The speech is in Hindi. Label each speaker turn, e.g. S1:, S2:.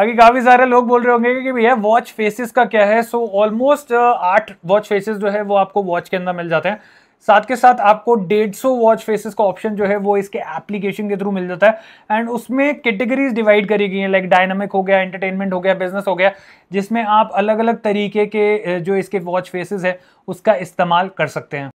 S1: बाकी काफी सारे लोग बोल रहे होंगे कि भैया वॉच फेसेस का क्या है सो ऑलमोस्ट uh, आठ वॉच फेसेस जो है वो आपको वॉच के अंदर मिल जाते हैं साथ के साथ आपको डेढ़ सौ वॉच फेसेस का ऑप्शन जो है वो इसके एप्लीकेशन के थ्रू मिल जाता है एंड उसमें कैटेगरीज डिवाइड करी गई हैं लाइक डायनामिक हो गया एंटरटेनमेंट हो गया बिजनेस हो गया जिसमें आप अलग अलग तरीके के uh, जो इसके वॉच फेसेस है उसका इस्तेमाल कर सकते हैं